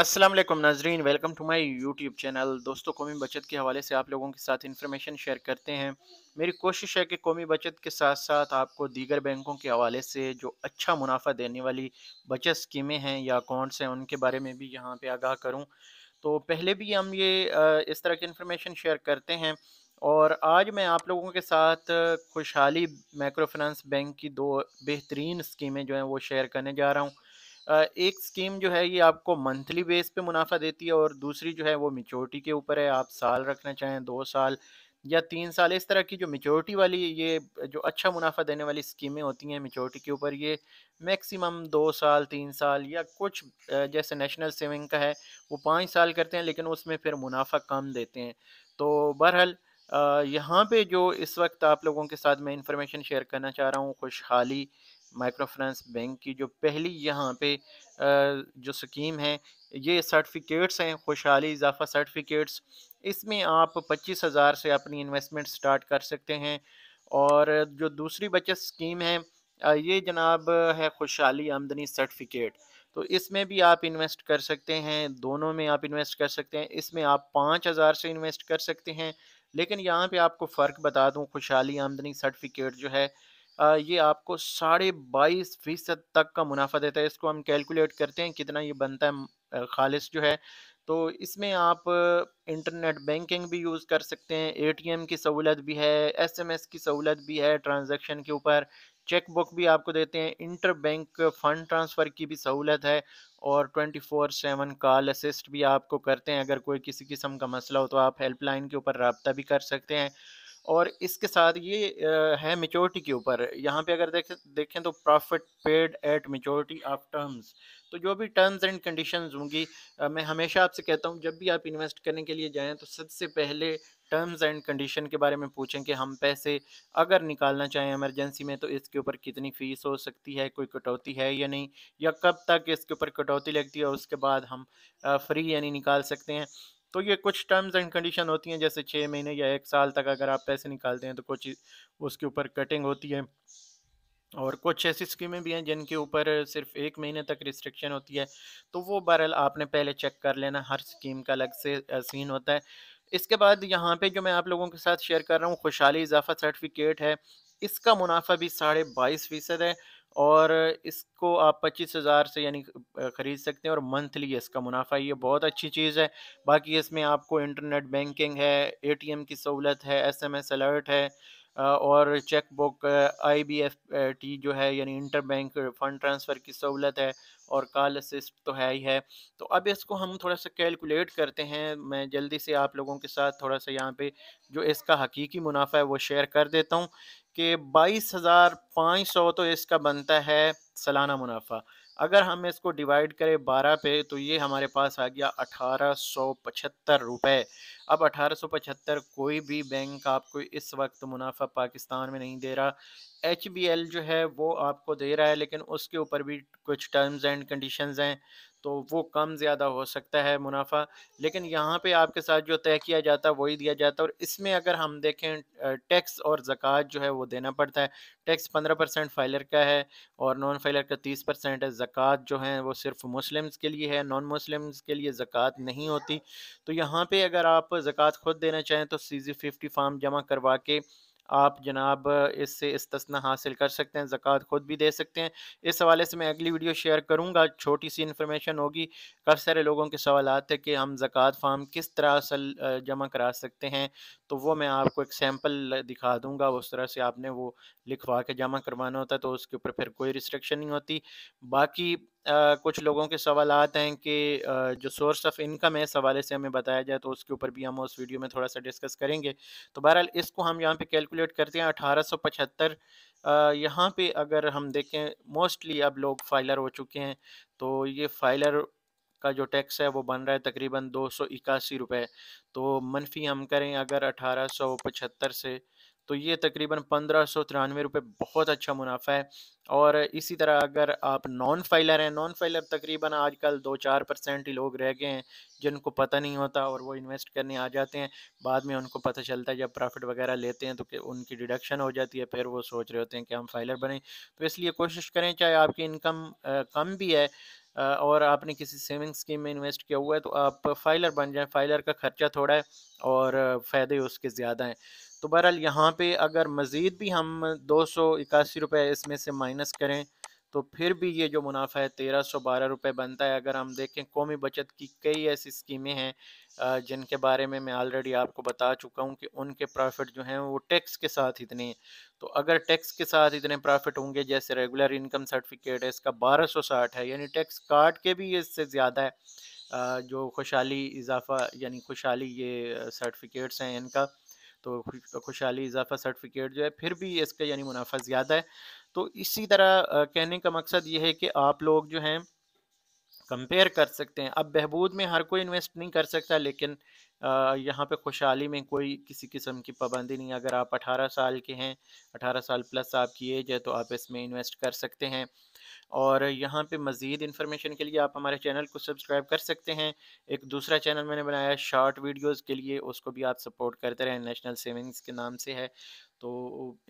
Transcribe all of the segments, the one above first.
Aslam Nazreen welcome to my YouTube channel दोस्तों कौमी बचत के हवाले से आप लोगों के साथ इन्फॉर्मेशन शेयर करते हैं मेरी कोशिश है कि कौमी बचत के साथ साथ आपको दीगर बैंकों के हवाले से जो अच्छा मुनाफा देने वाली बचत स्कीमें हैं या अकाउंट्स हैं उनके बारे में भी यहाँ पर आगाह करूँ तो पहले भी हम ये इस तरह की इन्फॉर्मेशन शेयर करते हैं और आज मैं आप लोगों के साथ खुशहाली माइक्रो फिनंस बैंक की दो बेहतरीन स्कीमें जो हैं वो शेयर करने जा रहा हूँ एक स्कीम जो है ये आपको मंथली बेस पे मुनाफा देती है और दूसरी जो है वो मेचोरिटी के ऊपर है आप साल रखना चाहें दो साल या तीन साल इस तरह की जो मेचोरिटी वाली ये जो अच्छा मुनाफा देने वाली स्कीमें होती हैं मेचोरिटी के ऊपर ये मैक्सिमम दो साल तीन साल या कुछ जैसे नेशनल सेविंग का है वो पाँच साल करते हैं लेकिन उसमें फिर मुनाफा कम देते हैं तो बहरहाल यहाँ पे जो इस वक्त आप लोगों के साथ मैं इंफॉर्मेशन शेयर करना चाह रहा हूँ खुशहाली माइक्रो फाइनेंस बैंक की जो पहली यहाँ पे जो स्कीम है ये सर्टिफिकेट्स हैं खुशहाली इजाफा सर्टिफिकेट्स इसमें आप पच्चीस हज़ार से अपनी इन्वेस्टमेंट स्टार्ट कर सकते हैं और जो दूसरी बचत स्कीम है ये जनाब है खुशहाली आमदनी सर्टिफिकेट तो इसमें भी आप इन्वेस्ट कर सकते हैं दोनों में आप इन्वेस्ट कर सकते हैं इसमें आप पाँच हज़ार से इन्वेस्ट कर सकते हैं लेकिन यहाँ पे आपको फ़र्क बता दूँ खुशहाली आमदनी सर्टिफिकेट जो है ये आपको साढ़े बाईस फीसद तक का मुनाफा देता है इसको हम कैलकुलेट करते हैं कितना ये बनता है खालिश जो है तो इसमें आप इंटरनेट बैंकिंग भी यूज़ कर सकते हैं एटीएम की सहूलत भी है एसएमएस की सहूलत भी है ट्रांजैक्शन के ऊपर चेकबुक भी आपको देते हैं इंटर बैंक फ़ंड ट्रांसफ़र की भी सहूलत है और 24 फोर सेवन कॉल असिस्ट भी आपको करते हैं अगर कोई किसी किस्म का मसला हो तो आप हेल्पलाइन के ऊपर रबता भी कर सकते हैं और इसके साथ ये है मेचोरिटी के ऊपर यहाँ पे अगर देखें देखें तो profit paid at maturity of terms तो जो भी टर्म्स एंड कंडीशन होंगी मैं हमेशा आपसे कहता हूँ जब भी आप इन्वेस्ट करने के लिए जाएँ तो सबसे पहले टर्म्स एंड कंडीशन के बारे में पूछें कि हम पैसे अगर निकालना चाहें एमरजेंसी में तो इसके ऊपर कितनी फ़ीस हो सकती है कोई कटौती है या नहीं या कब तक इसके ऊपर कटौती लगती है उसके बाद हम फ्री यानी निकाल सकते हैं तो ये कुछ टर्म्स एंड कंडीशन होती हैं जैसे छः महीने या एक साल तक अगर आप पैसे निकालते हैं तो कुछ उसके ऊपर कटिंग होती है और कुछ ऐसी स्कीमें भी हैं जिनके ऊपर सिर्फ एक महीने तक रिस्ट्रिक्शन होती है तो वो बहरहाल आपने पहले चेक कर लेना हर स्कीम का अलग से सीन होता है इसके बाद यहाँ पे जो मैं आप लोगों के साथ शेयर कर रहा हूँ खुशहाली इजाफा सर्टिफिकेट है इसका मुनाफा भी साढ़े बाईस फ़ीसद है और इसको आप पच्चीस हज़ार से यानी ख़रीद सकते हैं और मंथली इसका मुनाफा ये बहुत अच्छी चीज़ है बाकी इसमें आपको इंटरनेट बैंकिंग है एटीएम की सहूलत है एसएमएस अलर्ट है और cheque book I B F T जो है यानी इंटर बैंक फ़ंड ट्रांसफ़र की सहूलत है और कॉल असिस्ट तो है ही है तो अब इसको हम थोड़ा सा कैलकुलेट करते हैं मैं जल्दी से आप लोगों के साथ थोड़ा सा यहाँ पे जो इसका हकीकी मुनाफा है वो शेयर कर देता हूँ कि बाईस हज़ार पाँच सौ तो इसका बनता है सालाना मुनाफा अगर हम इसको डिवाइड करें बारह पे तो ये हमारे पास आ गया अठारह सौ पचहत्तर रुपये अब अठारह सौ पचहत्तर कोई भी बैंक आपको इस वक्त मुनाफा पाकिस्तान में नहीं दे रहा एच जो है वो आपको दे रहा है लेकिन उसके ऊपर भी कुछ टर्म्स एंड कंडीशंस हैं तो वो कम ज़्यादा हो सकता है मुनाफा लेकिन यहाँ पे आपके साथ जो तय किया जाता है वही दिया जाता है और इसमें अगर हम देखें टैक्स और ज़क़़त जो है वो देना पड़ता है टैक्स पंद्रह परसेंट फाइलर का है और नॉन फाइलर का तीस परसेंट है ज़क़़त जो है वो सिर्फ मुस्लिम्स के लिए है नॉन मुस्लिम्स के लिए ज़क़़त नहीं होती तो यहाँ पर अगर आप ज़क़़त खुद देना चाहें तो सी जी फिफ्टी फार्म जमा करवा के आप जनाब इससे इस्तना हासिल कर सकते हैं ज़क़़त ख़ुद भी दे सकते हैं इस हवाले से मैं अगली वीडियो शेयर करूँगा छोटी सी इन्फॉर्मेशन होगी काफ़ी सारे लोगों के सवाल थे कि हम ज़क़़त फार्म किस तरह असल जमा करा सकते हैं तो वो मैं आपको एक सैम्पल दिखा दूँगा उस तरह से आपने वो लिखवा के जमा करवाना होता है तो उसके ऊपर फिर कोई रिस्ट्रिक्शन नहीं होती बाकी कुछ लोगों के सवाल हैं कि जो सोर्स ऑफ इनकम है इस हवाले से हमें बताया जाए तो उसके ऊपर भी हम उस वीडियो में थोड़ा सा डिस्कस करेंगे तो बहरहाल इसको हम यहाँ पे कैलकुलेट करते हैं अठारह सौ पचहत्तर यहाँ पे अगर हम देखें मोस्टली अब लोग फाइलर हो चुके हैं तो ये फाइलर का जो टैक्स है वो बन रहा है तकरीबन दो सौ इक्यासी रुपये तो मनफी हम करें अगर अठारह सौ पचहत्तर से तो ये तकरीबन पंद्रह सौ तिरानवे रुपये बहुत अच्छा मुनाफा है और इसी तरह अगर आप नॉन फाइलर हैं नॉन फाइलर तकरीबन आजकल दो चार परसेंट ही लोग रह गए हैं जिनको पता नहीं होता और वो इन्वेस्ट करने आ जाते हैं बाद में उनको पता चलता है जब प्रॉफिट वगैरह लेते हैं तो उनकी डिडक्शन हो जाती है फिर वो सोच रहे होते हैं कि हम फाइलर बने तो इसलिए कोशिश करें चाहे आपकी इनकम कम भी है और आपने किसी सेविंग स्कीम में इन्वेस्ट किया हुआ है तो आप फाइलर बन जाएं फाइलर का खर्चा थोड़ा है और फ़ायदे उसके ज़्यादा हैं तो बहरहाल यहाँ पे अगर मज़ीद भी हम दो सौ इक्यासी रुपये इसमें से माइनस करें तो फिर भी ये जो मुनाफा है तेरह सौ बारह रुपये बनता है अगर हम देखें कौमी बचत की कई ऐसी स्कीमें हैं जिनके बारे में मैं ऑलरेडी आपको बता चुका हूँ कि उनके प्रॉफिट जो हैं वो टैक्स के साथ इतने हैं तो अगर टैक्स के साथ इतने प्रॉफिट होंगे जैसे रेगुलर इनकम सर्टिफिकेट है इसका बारह सौ साठ है यानी टैक्स काट के भी इससे ज़्यादा है जो खुशहाली इजाफा यानी खुशहाली ये सर्टिफिकेट्स हैं इनका तो खुशहाली इजाफा सर्टिफिकेट जो है फिर भी इसका यानी मुनाफा ज़्यादा है तो इसी तरह कहने का मकसद ये है कि आप लोग जो हैं कंपेयर कर सकते हैं अब बहबूद में हर कोई इन्वेस्ट नहीं कर सकता लेकिन यहाँ पे खुशहाली में कोई किसी किस्म की पाबंदी नहीं अगर आप 18 साल के हैं 18 साल प्लस आपकी एज है तो आप इसमें इन्वेस्ट कर सकते हैं और यहाँ पे मज़ीद इन्फॉर्मेशन के लिए आप हमारे चैनल को सब्सक्राइब कर सकते हैं एक दूसरा चैनल मैंने बनाया शॉर्ट वीडियोज़ के लिए उसको भी आप सपोर्ट करते रहें नेशनल सेविंग्स के नाम से है तो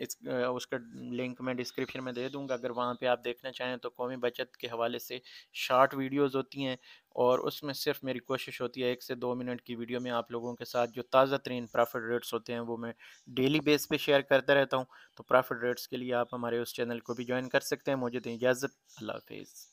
इस उसका लिंक मैं डिस्क्रिप्शन में दे दूंगा अगर वहाँ पे आप देखना चाहें तो कौमी बचत के हवाले से शार्ट वीडियोस होती हैं और उसमें सिर्फ मेरी कोशिश होती है एक से दो मिनट की वीडियो में आप लोगों के साथ जो ताज़ा तरीन प्रॉफिट रेट्स होते हैं वो मैं डेली बेस पे शेयर करता रहता हूँ तो प्रॉफिट रेट्स के लिए आप हमारे उस चैनल को भी ज्वाइन कर सकते हैं मुझे दें इजाज़त अल्लाह हाफिज़